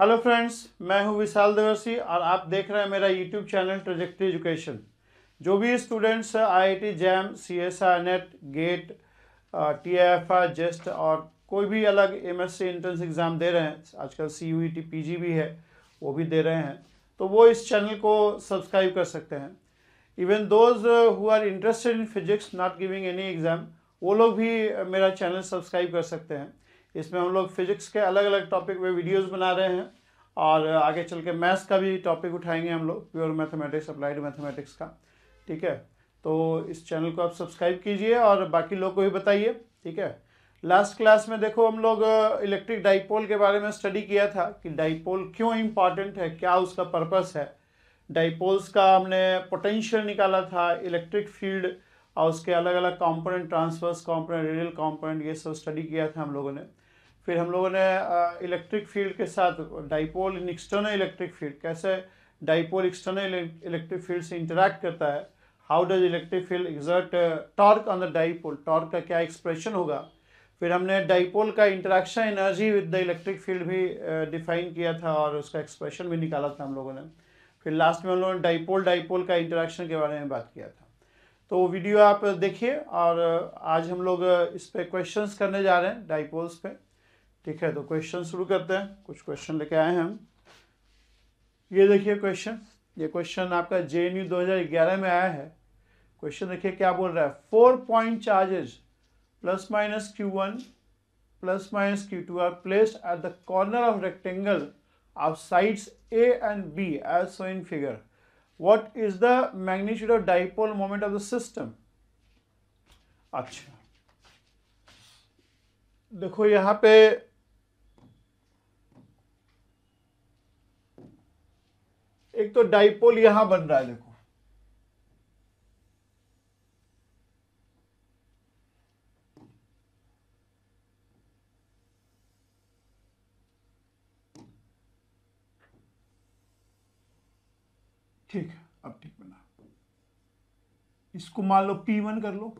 Hello friends मैं हूं विशाल देवर्सी और आप देख रहे हैं मेरा यूट्यूब चैनल ट्रोजेक्ट्री एजुकेशन जो भी students IIT JAM CSIR NET GATE TIFR JEST और कोई भी अलग एमएससी एंट्रेंस एग्ज़ाम दे रहे हैं आजकल सीयूईटी पीजी e भी है वो भी दे रहे हैं तो वो इस चैनल को सब्सक्राइब कर सकते हैं even those who are interested in physics not giving any exam वो लोग भी मेरा चैनल सब्सक्राइब कर सकते हैं इसमें हम लोग फिजिक्स के अलग अलग टॉपिक पे वीडियोस बना रहे हैं और आगे चल के मैथ्स का भी टॉपिक उठाएंगे हम लोग प्योर मैथमेटिक्स अप्लाइड मैथमेटिक्स का ठीक है तो इस चैनल को आप सब्सक्राइब कीजिए और बाकी लोग को भी बताइए ठीक है लास्ट क्लास में देखो हम लोग इलेक्ट्रिक uh, डाइपोल के बारे में स्टडी किया था कि डाइपोल क्यों इम्पॉर्टेंट है क्या उसका पर्पस है डाइपोल्स का हमने पोटेंशियल निकाला था इलेक्ट्रिक फील्ड और उसके अलग अलग component transverse component radial component ये सब स्टडी किया था हम लोगों ने फिर हम लोगों ने इलेक्ट्रिक फील्ड के साथ dipole in external electric field कैसे डाइपोल एक्सटर्नल इलेक्ट्रिक फील्ड से इंटरेक्ट करता है how does electric field exert torque on the dipole torque का क्या एक्सप्रेशन होगा फिर हमने डाइपोल का interaction energy with the electric field भी डिफाइन किया था और उसका एक्सप्रेशन भी निकाला था हम लोगों ने फिर लास्ट में हम लोगों ने डाइपोल डाइपोल का इंटरेक्शन के बारे में बात किया था तो वीडियो आप देखिए और आज हम लोग इस पर क्वेश्चन करने जा रहे हैं डाइपोल्स पर ठीक है तो क्वेश्चन शुरू करते हैं कुछ क्वेश्चन लेके आए हैं हम ये देखिए क्वेश्चन ये क्वेश्चन आपका जे एन यू दो में आया है क्वेश्चन देखिए क्या बोल रहा है four point charges plus minus q one plus minus q two are place at the corner of rectangle of sides a and b as so in figure what is the magnitude of dipole moment of the system अच्छा देखो यहाँ पे एक तो dipole यहां बन रहा है देखो ठीक है अब ठीक बना इसको मान लो पी वन कर लो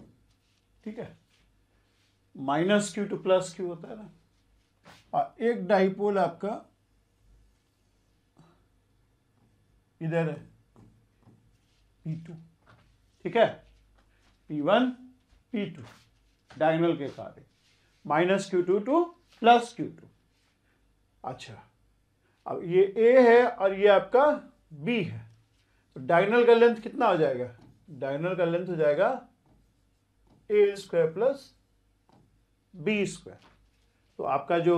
ठीक है minus q two plus q होता है ना एक डाइपोल आपका इधर है पी टू ठीक है p one p two diagonal के कार्य minus q two two plus q two अच्छा अब ये ए है और ये आपका बी है तो डायगोनल का लेंथ कितना हो जाएगा डायगोनल का लेंथ हो जाएगा a square plus b square तो आपका जो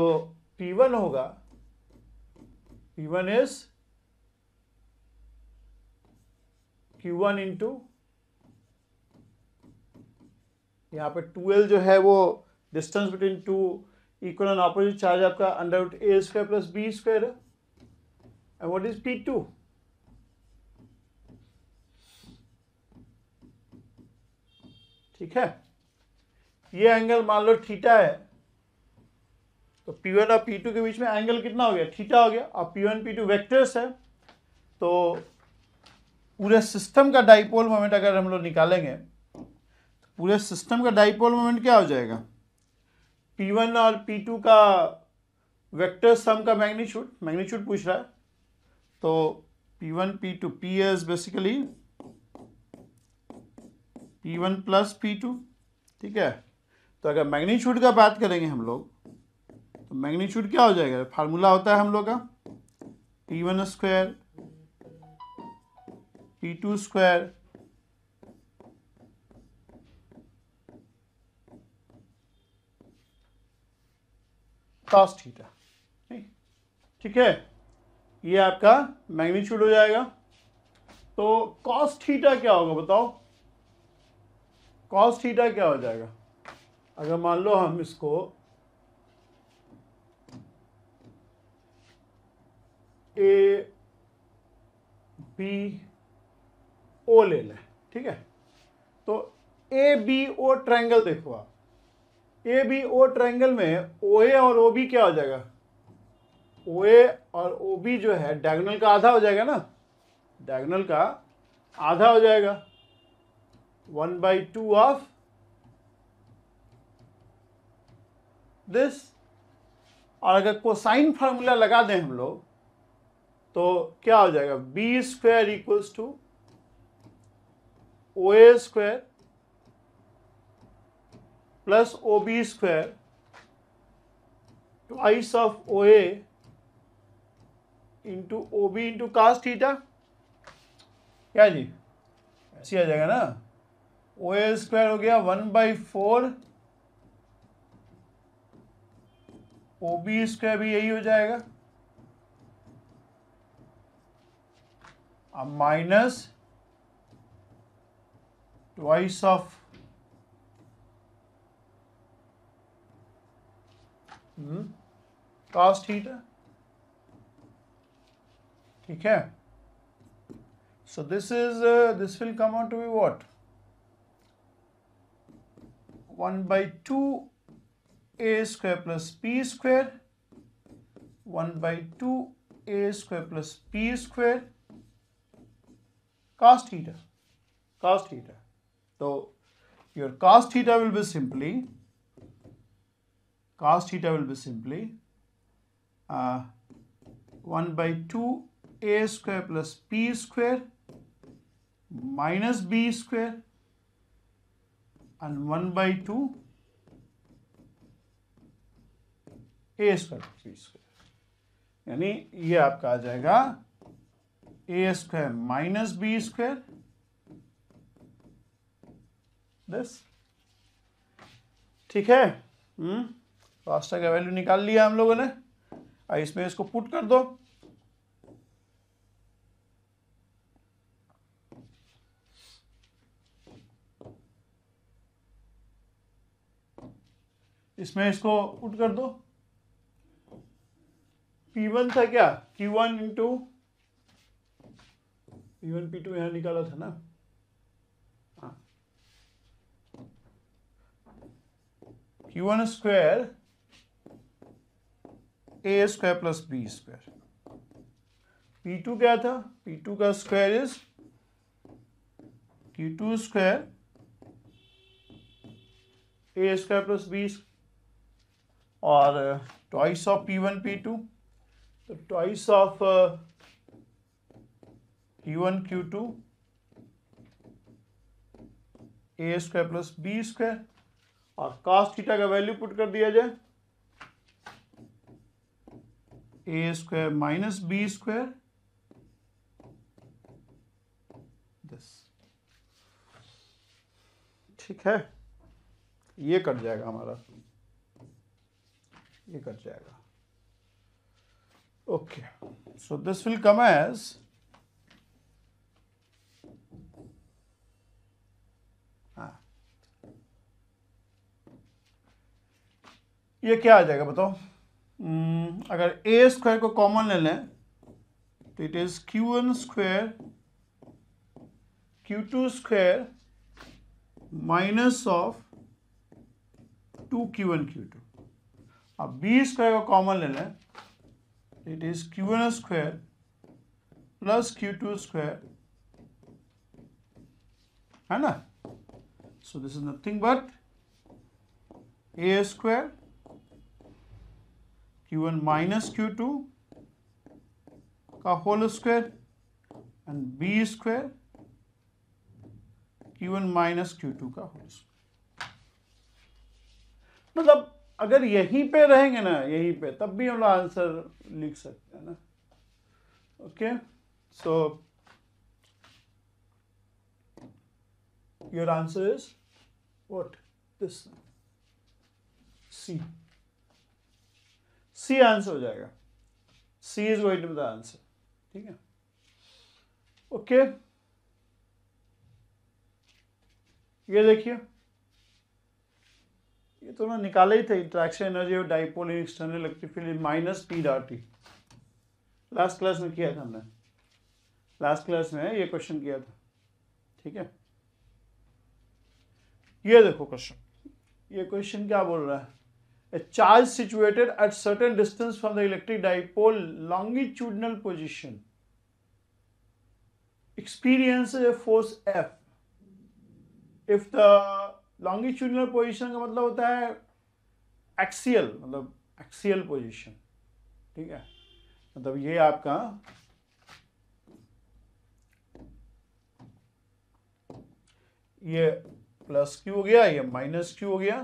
पी वन होगा p one is Q1 one into यहाँ पर टू जो है वो distance between two equal and opposite charge आपका under root a square plus b square है and what is p two ठीक है ये एंगल मान लो थीटा है तो पी वन और पी टू के बीच में एंगल कितना हो गया थीटा हो गया और p one p two vectors है तो पूरे सिस्टम का डाइपोल मोमेंट अगर हम लोग निकालेंगे तो पूरे सिस्टम का डाइपोल मोमेंट क्या हो जाएगा P1 और P2 का वेक्टर सम का मैग्नीट्यूड मैग्नीट्यूड पूछ रहा है तो P1 P2 P S basically P1 plus P2 ठीक है तो अगर मैग्नीट्यूड का बात करेंगे हम लोग तो मैग्नीट्यूड क्या हो जाएगा फार्मूला होता है हम लोग का P1 one square t two square cos theta ठीक है ये आपका मैग्नीट्यूड हो जाएगा तो कॉस्ट थीटा क्या होगा बताओ कॉस्ट थीटा क्या हो जाएगा अगर मान लो हम इसको ए बी ओ ले लें ठीक है तो ए बी ओ ट्राइंगल देखो आप ए बी ओ ट्राइंगल में ओ ए और ओ बी क्या हो जाएगा ओ ए और ओ बी जो है डायगोनल का आधा हो जाएगा ना डायगोनल का आधा हो जाएगा one by two of this और अगर कोसाइन फार्मूला लगा दें हम लोग तो क्या हो जाएगा b square equals to o a square plus o b square twice of o a into o b into cos theta क्या जी ऐसे आ जाएगा ना ओ ए स्क्वायर हो गया one by four o b square भी यही हो जाएगा अब minus twice of cos theta ठीक है so this is uh, this will come out to be what 1 by 2 a square plus p square 1 by 2 a square plus p square cos theta cos theta तो your cos theta will be simply cos theta will be simply uh, 1 by 2 a square plus p square minus b square and 1 by 2 a square p square यानी ये आपका आ जाएगा a square minus b square this ठीक है pasta हम्म? का value निकाल लिया हम लोगों ने आई इसमें इसको पुट कर दो इसमें इसको पुट कर दो P1 था क्या Q1 one into p one p two यहां निकाला था ना q one square a square plus b square p two क्या था पी टू का square is q two square a square plus b और twice of p one p two तो twice of p one q two a square plus b square और cos theta का value put कर दिया जाए a square minus B square this ठीक है ये कट जाएगा हमारा ये कट जाएगा okay so this will come as ये क्या आ जाएगा बताओ hmm, अगर ए स्क्वायर को कॉमन ले लें तो it is q n square q two square minus of two q n q two अब बी स्क्वायर को कॉमन ले लें तो it is q n square plus q two square है ना so this is nothing but a square q one minus q two का whole square and b square q one minus q two का whole square मतलब अगर यहीं पे रहेंगे ना यहीं पे तब भी हम लोग आंसर लिख सकते हैं ना okay so your answer is what this c c answer हो जाएगा c is going to be the answer ठीक है ओके ये देखिए ये तो ना निकाले ही थे इंट्रैक्शन एनर्जी और dipole in external electric field minus p dot t last class में किया था हमने लास्ट क्लास में ये क्वेश्चन किया था ठीक है ये देखो क्वेश्चन ये क्वेश्चन क्या बोल रहा है a charge situated at certain distance from the electric dipole longitudinal position experiences a force F if the longitudinal position का मतलब होता है एक्सियल मतलब एक्सियल पोजीशन ठीक है मतलब ये आपका ये प्लस क्यू हो गया ये माइनस क्यू हो गया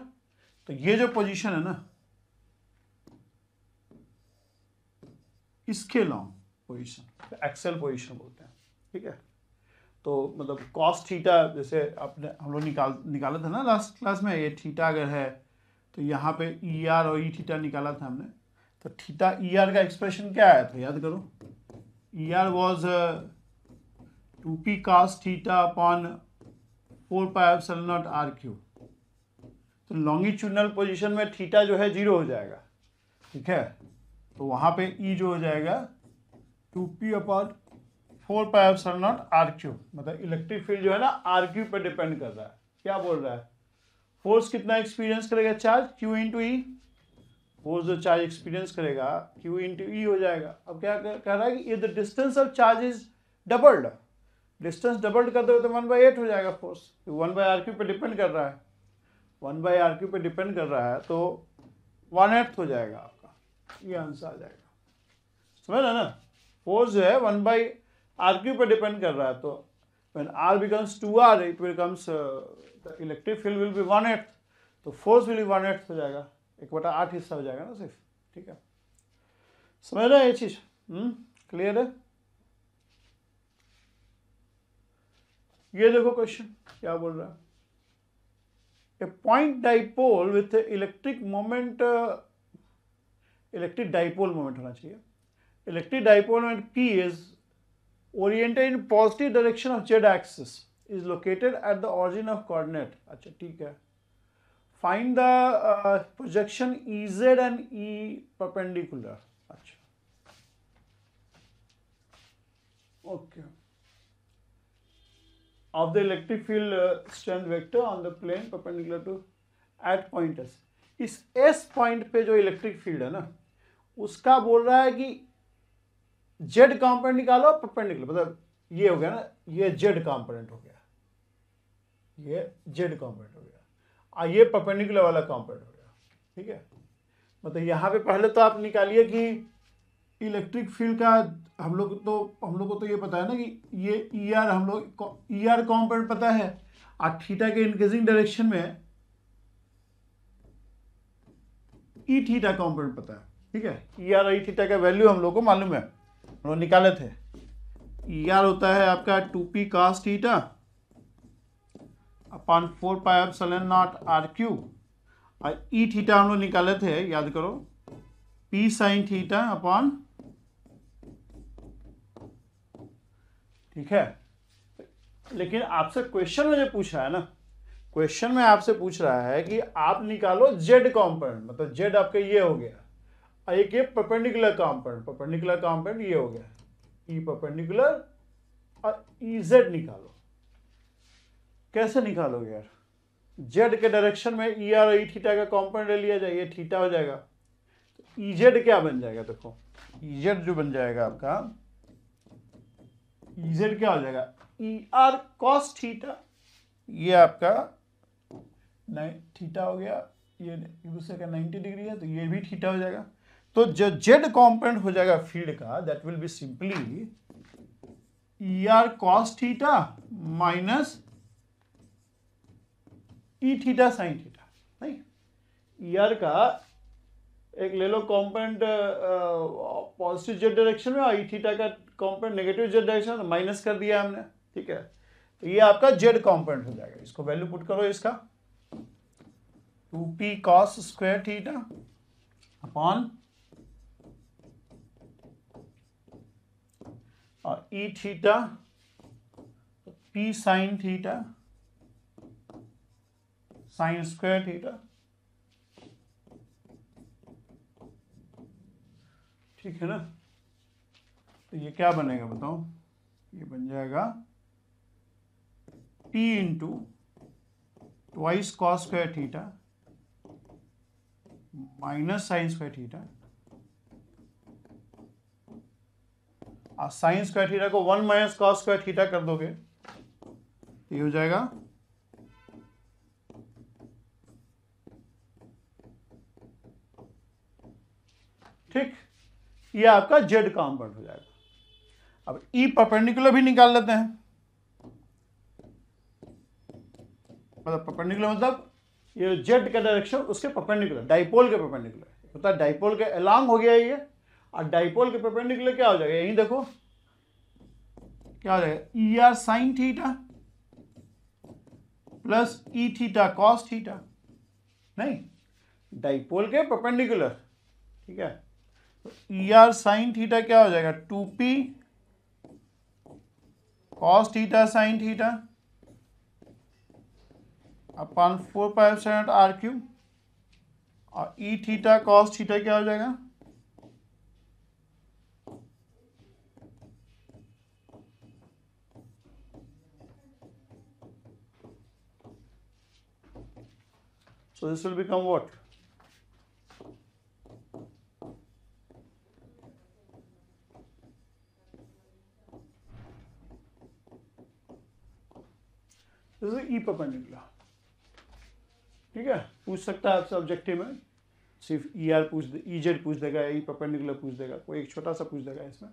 तो ये जो पोजीशन है ना इसके लॉन्ग पोजीशन एक्सेल पोजीशन बोलते हैं ठीक है तो मतलब कॉस थीटा जैसे आपने हम लोग निकाल निकाला था ना लास्ट क्लास में ये थीटा अगर है तो यहाँ पे ई e आर और ई e थीटा निकाला था हमने तो थीटा ई आर का एक्सप्रेशन क्या आया था याद करो e r was two p cos theta upon four pi epsilon nought r cube longitudinal position में थीटा जो है जीरो हो जाएगा ठीक है तो वहाँ पे ई e जो हो जाएगा two P upon four pi epsilon nought r cube मतलब इलेक्ट्रिक फील्ड जो है ना आर क्यू पर डिपेंड कर रहा है क्या बोल रहा है फोर्स कितना एक्सपीरियंस करेगा charge q into e force जो चार्ज एक्सपीरियंस करेगा क्यू इंटू ई हो जाएगा अब क्या कह रहा है कि if the distance of charge is doubled distance doubled कर दो तो वन बाई एट हो जाएगा force one by r cube पर डिपेंड कर रहा है वन बाई आर क्यू पर डिपेंड कर रहा है तो वन एट्थ हो जाएगा आपका ये आंसर आ जाएगा समझ रहे ना फोर्स जो है वन बाई आर क्यू पर डिपेंड कर रहा है तो when r becomes two r it becomes the electric field will be one eighth तो फोर्स विल वन एट्थ हो जाएगा एक बटा आठ हिस्सा हो जाएगा ना सिर्फ ठीक है समझ रहे हैं ये चीज क्लियर हम्म, है ये देखो क्वेश्चन क्या बोल रहा है a point dipole with electric moment uh, electric dipole moment hona chahiye electric dipole moment P is oriented in positive direction of z axis is located at the origin of coordinate acha theek hai find the uh, projection EZ and E perpendicular acha okay of the electric field uh, strength vector on the plane perpendicular to at point s इस s point पे जो electric field है ना उसका बोल रहा है कि z कॉम्पोनेंट निकालो परपेंडिकुलर मतलब ये हो गया ना ये z कॉम्पोनेंट हो गया ये z कॉम्पोनेंट हो गया और ये परपेंडिकुलर वाला कॉम्पोनेंट हो गया ठीक है मतलब यहाँ पे पहले तो आप निकालिए कि इलेक्ट्रिक फील्ड का हम लोग तो हम लोग को तो ये पता है ना कि ये ई e आर हम लोग ई आर कॉम्पोनेंट पता है और थीटा के इंक्रीजिंग डायरेक्शन में ई थीटा कॉम्पोनेंट पता है ठीक है ई आर ई थीटा का वैल्यू हम लोग को मालूम है हम लोग निकाले थे ई e आर होता है आपका two p cos theta upon four pi epsilon nought r cube और ई e थीटा हम लोग निकाले थे याद करो पी साइन थीटा अपॉन ठीक है लेकिन आपसे क्वेश्चन में जो पूछ रहा है ना क्वेश्चन में आपसे पूछ रहा है कि आप निकालो जेड कॉम्पाउंड मतलब जेड आपका ये हो गया एक ये परपेंडिकुलर कॉम्पाउंड परपेंडिकुलर कॉम्पाउंड ये हो गया ई e परपेंडिकुलर और ई e जेड निकालो कैसे निकालोगे यार जेड के डायरेक्शन में ई आर ई थीटा का कॉम्पाउंड ले लिया जाए ये थीटा हो जाएगा ई e जेड क्या बन जाएगा देखो ई जेड जो बन जाएगा आपका जेड क्या हो जाएगा ई आर कॉस थीटा ये आपका नाइन थीटा हो गया ये दूसरे का 90 डिग्री है तो ये भी थीटा हो जाएगा तो जो जेड कॉम्पोनेंट हो जाएगा फील्ड का that will be simply e are cos theta minus e theta sine theta नहीं ई आर का एक ले लो कॉम्पोनेंट पॉजिटिव जेड डायरेक्शन में और ई e थीटा का component negative z direction minus कर दिया हमने ठीक है तो ये आपका जेड कॉम्पोनेट हो जाएगा इसको वैल्यू पुट करो इसका two P cos square theta upon और E theta P sine theta sine square theta ठीक है ना तो ये क्या बनेगा बताओ ये बन जाएगा T into twice cos square theta minus sine square theta और साइन स्क्वायर थीटा को one minus cos square theta कर दोगे तो ये हो जाएगा ठीक ये आपका जेड कॉम्पोनेंट हो जाएगा अब ई e परपेंडिकुलर भी निकाल लेते हैं मतलब परपेंडिकुलर मतलब ये जेड का डायरेक्शन उसके परपेंडिकुलर डाइपोल के परपेंडिकुलर होता है डाइपोल के अलॉन्ग हो गया ये और डाइपोल के परपेंडिकुलर क्या हो जाएगा यही देखो क्या हो जाएगा E R sine theta plus E theta cos theta नहीं डाइपोल के परपेंडिकुलर ठीक है तो ई आर साइन थीटा क्या हो जाएगा two P cos theta sine theta upon four pi epsilon R cube और ई थीटा कॉस थीटा क्या हो जाएगा so this will become what perpendicular ठीक है पूछ सकता है आपसे ऑब्जेक्टिव में सिर्फ ई e आर पूछ दे ई e जेड पूछ देगा ई e परपेंडिकुलर पूछ देगा कोई एक छोटा सा पूछ देगा इसमें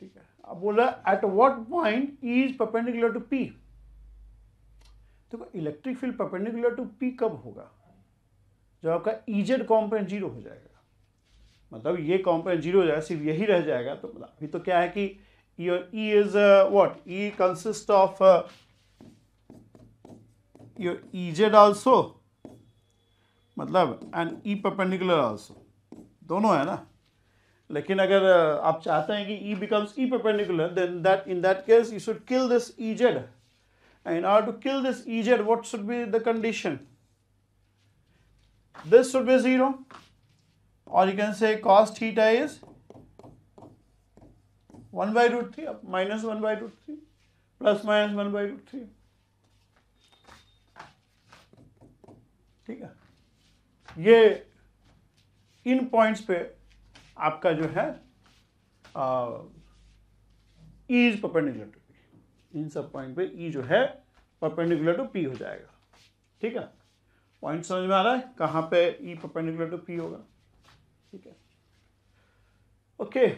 ठीक है अब बोला at what point E is perpendicular to P तो electric field perpendicular to P कब होगा जब आपका ई जेड कॉम्पोनेंट जीरो हो जाएगा मतलब ये कॉम्पोनेंट जीरो हो जाएगा सिर्फ यही रह जाएगा तो मतलब अभी तो क्या है कि E is what E consist of your EZ also मतलब एंड ई परपेंडिकुलर आल्सो दोनों है ना लेकिन अगर आप चाहते हैं कि E becomes E perpendicular then that in that case you should kill this E Z and in order to kill this E Z what should be the condition this should be 0 or you can say cos theta is 1 by root 3 minus 1 by root 3 plus minus 1 by root 3 ठीक है ये इन points पे आपका जो है is perpendicular to P इन सब point पे ई e जो है परपेंडिकुलर टू पी हो जाएगा ठीक है पॉइंट समझ में आ रहा है कहाँ पे ई परपेंडिकुलर टू पी होगा ठीक है okay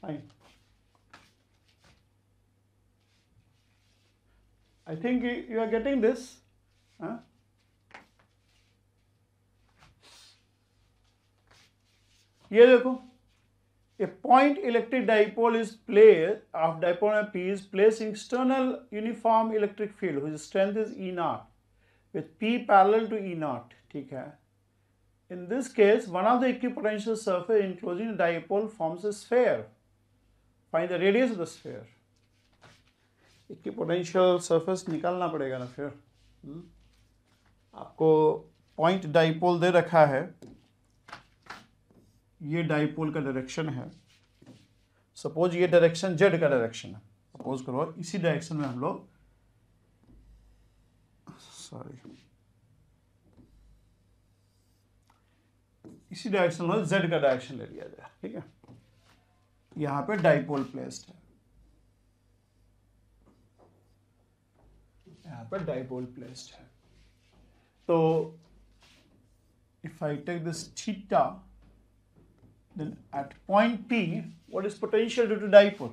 fine I think you are getting this हाँ ये देखो a point electric dipole is play of dipole and P is place external uniform electric field strength is E naught with P parallel to E naught ठीक है in this case one of the equipotential surface enclosing dipole forms a sphere find the radius of the sphere equipotential surface निकालना पड़ेगा ना फिर हम्म। आपको point dipole दे रखा है ये डाइपोल का डायरेक्शन है सपोज ये डायरेक्शन जेड का डायरेक्शन है सपोज करो इसी डायरेक्शन में हम लोग सॉरी इसी डायरेक्शन में जेड का डायरेक्शन ले लिया जाए ठीक है यहां पे डाइपोल प्लेस्ड है यहां पर डाइपोल प्लेस्ड है तो if I take this theta then at point p what is potential due to dipole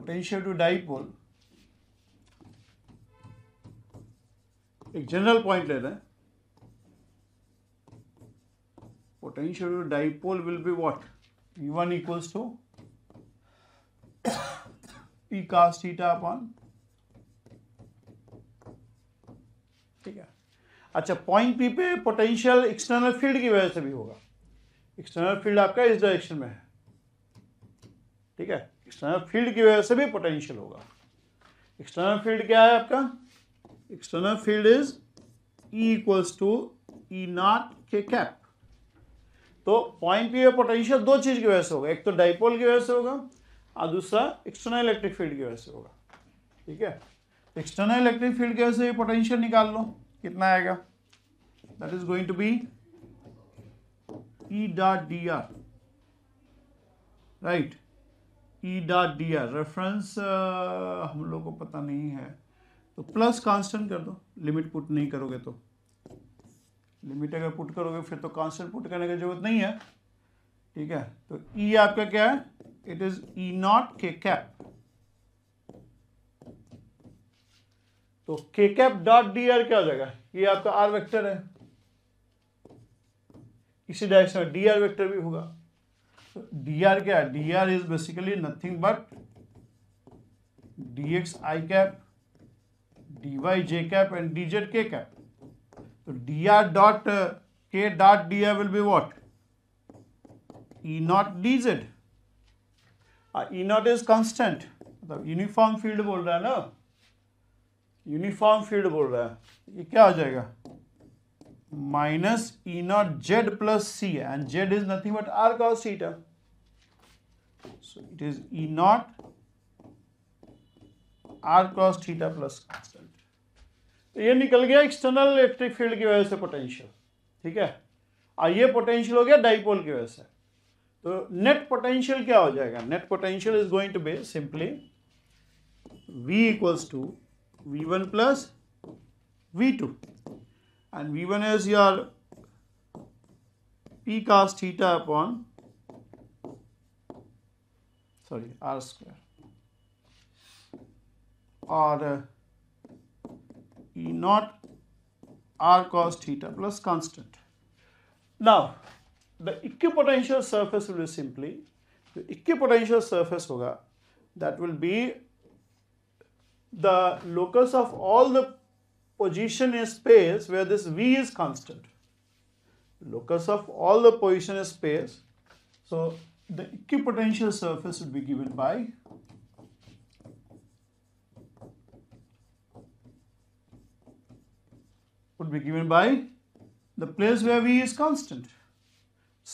potential to dipole एक जनरल पॉइंट ले रहे potential dipole will be what V one equals to P का theta upon ठीक है अच्छा point P पे potential external field की वजह से भी होगा एक्सटर्नल फील्ड आपका इस डायरेक्शन में है ठीक है एक्सटर्नल फील्ड की वजह से भी पोटेंशियल होगा एक्सटर्नल फील्ड क्या है आपका external field is E equals to E naught K cap तो पॉइंट पी पोटेंशियल दो चीज़ की वजह से होगा एक तो डाइपोल की वजह से होगा और दूसरा एक्सटर्नल इलेक्ट्रिक फील्ड की वजह से होगा ठीक है एक्सटर्नल इलेक्ट्रिक फील्ड की वजह से पोटेंशियल निकाल लो कितना आएगा that is going to be e dot dr right E dot D R reference हम लोग को पता नहीं है तो प्लस कांस्टेंट कर दो लिमिट पुट नहीं करोगे तो लिमिट अगर पुट करोगे फिर तो कांस्टेंट पुट करने की जरूरत नहीं है ठीक है तो ई e आपका क्या है it is E naught K cap तो K cap dot D are क्या हो जाएगा ये e आपका आर वेक्टर है इसी डायरेक्शन में डी आर वेक्टर भी होगा डी तो आर क्या है D R is basically nothing but D X I cap D Y J cap and D Z K cap तो D R dot K dot D R will be what E naught D Z E naught is constant मतलब uniform field बोल रहा है ना uniform field बोल रहा है ये क्या हो जाएगा minus E naught Z plus C है and Z is but R cos theta. So it is E naught R cos theta तो ये निकल गया एक्सटर्नल इलेक्ट्रिक फील्ड की वजह से पोटेंशियल ठीक है और ये पोटेंशियल हो गया डाइपोल की वजह से तो नेट पोटेंशियल क्या हो जाएगा net potential is going to be simply V equals to V one plus V two and V1 is your P cos theta upon sorry R square or uh, E naught R cos theta plus constant. Now the equipotential surface will be simply the equipotential surface hoga that will be the locus of all the position in space where this v is constant. Locus of all the position in space. So the equipotential surface would be given by would be given by the place where v is constant.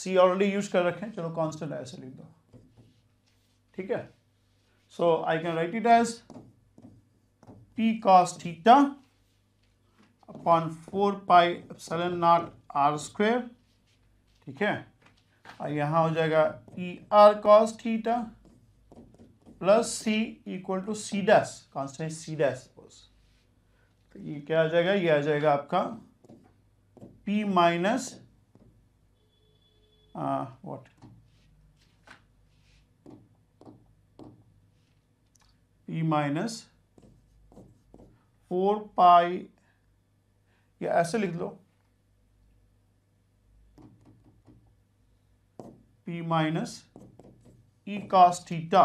C already used कर रखे हैं चलो constant ऐसे लिख दो ठीक है So I can write it as p cos theta. Upon four pi epsilon naught R square ठीक है और यहाँ हो जाएगा E are cos theta plus C equal to C dash constant C dash suppose तो ये क्या आ जाएगा ये आ जाएगा आपका P minus what P minus four pi या ऐसे लिख लो P minus E cos theta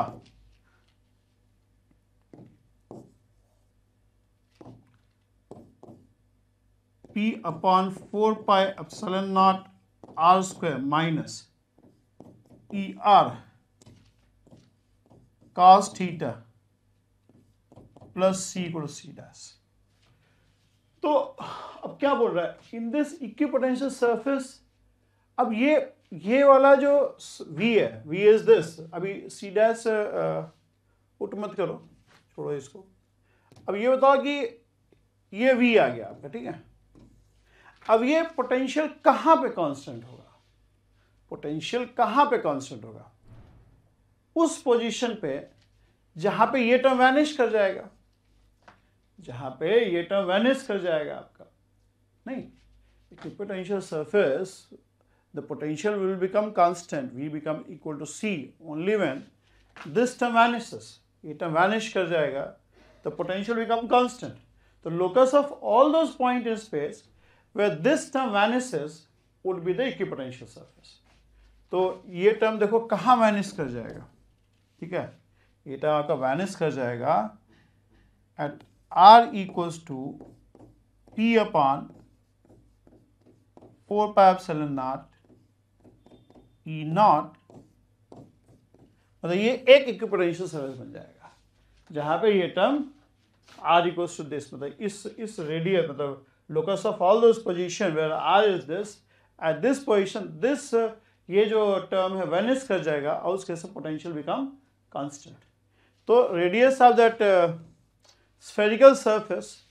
P upon four pi epsilon naught R square minus E R cos theta plus C equal C dash तो अब क्या बोल रहा है in this equipotential surface अब ये ये वाला जो वी है वी इज दिस अभी सी डैश उठ मत करो छोड़ो इसको अब ये बताओ कि ये वी आ गया आपका ठीक है अब ये पोटेंशियल कहाँ पे कांस्टेंट होगा पोटेंशियल कहाँ पे कांस्टेंट होगा उस पोजीशन पे जहाँ पे ये टर्म वैनिश कर जाएगा जहां पे ये टर्म वैनिस कर जाएगा आपका नहीं equipotential surface the potential will become constant V become equal to C only when this term vanishes ये टर्म वैनिश कर जाएगा the potential become constant the locus of all those point in space where this term vanishes would be the equipotential surface तो ये term देखो कहाँ Venice कर जाएगा ठीक है ये टर्म आपका वैनिस कर जाएगा at R equals to P upon four pi epsilon naught E naught मतलब ये एक इक्विपोटेंशियल सर्विस बन जाएगा जहां पे ये term R equals to this मतलब इस इस रेडियस मतलब locus of all this position where R is this at this position this ये जो टर्म है वेनिस कर जाएगा और उसके से पोटेंशियल बिकम कांस्टेंट तो radius of that spherical surface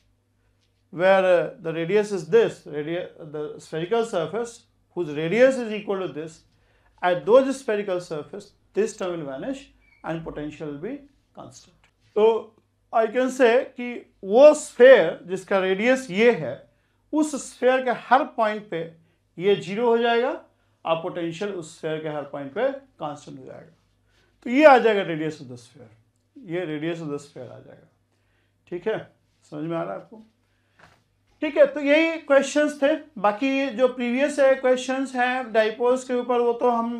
where uh, the radius is this, radius, the spherical surface whose radius is equal to this, at those spherical surface, this term will vanish and potential will be constant. So I can say कि वो sphere जिसका radius ये है, उस sphere के हर point पे ये zero हो जाएगा और potential उस स्फेयर के हर पॉइंट पे constant हो जाएगा तो ये आ जाएगा रेडियस ऑफ द स्फेयर ये रेडियस ऑफ द स्फेयर आ जाएगा ठीक है समझ में आ रहा है आपको ठीक है तो यही क्वेश्चंस थे बाकी जो प्रीवियस है क्वेश्चंस हैं डाइपोल्स के ऊपर वो तो हम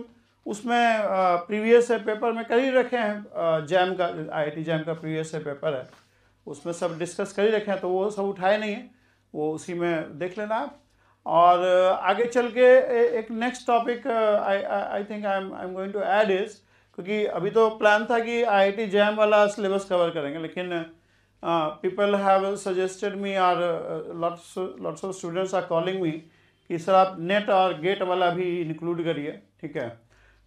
उसमें प्रीवियस है पेपर में कर ही रखे हैं जैम का आईआईटी जैम का प्रीवियस है पेपर है उसमें सब डिस्कस कर ही रखे हैं तो वो सब उठाए नहीं है वो उसी में देख लेना आप और आगे चल के एक next topic I think I am I am going to add is क्योंकि अभी तो प्लान था कि आई जैम वाला सिलेबस कवर करेंगे लेकिन पीपल हैव सजेस्टेड मी और lots lots of students are calling me कि सर आप नेट और गेट वाला भी इंक्लूड करिए ठीक है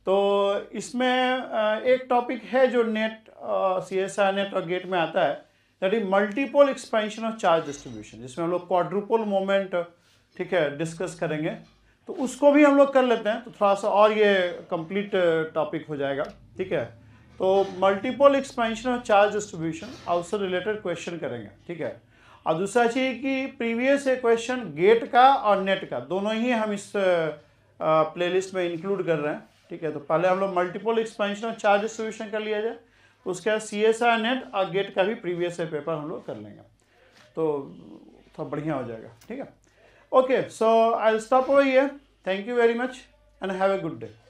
तो इसमें uh, एक टॉपिक है जो NET C S I NET और गेट में आता है that is multiple expansion of charge distribution जिसमें हम लोग क्वाड्रुपल मोमेंट ठीक है डिस्कस करेंगे तो उसको भी हम लोग कर लेते हैं तो थोड़ा सा और ये कंप्लीट टॉपिक uh, हो जाएगा ठीक है तो मल्टीपल एक्सपेंशन और चार्ज डिस्ट्रीब्यूशन उससे रिलेटेड क्वेश्चन करेंगे ठीक है और दूसरा चाहिए कि प्रीवियस ये क्वेश्चन गेट का और नेट का दोनों ही हम इस प्लेलिस्ट में इंक्लूड कर रहे हैं ठीक है तो पहले हम लोग मल्टीपल एक्सपेंशन और चार्ज डिस्ट्रीब्यूशन कर लिया जाए उसके बाद सी एस आई नेट और गेट का भी प्रीवियस ईयर पेपर हम लोग कर लेंगे तो थोड़ा बढ़िया हो जाएगा ठीक है okay so I stop over ये thank you very much and have a good day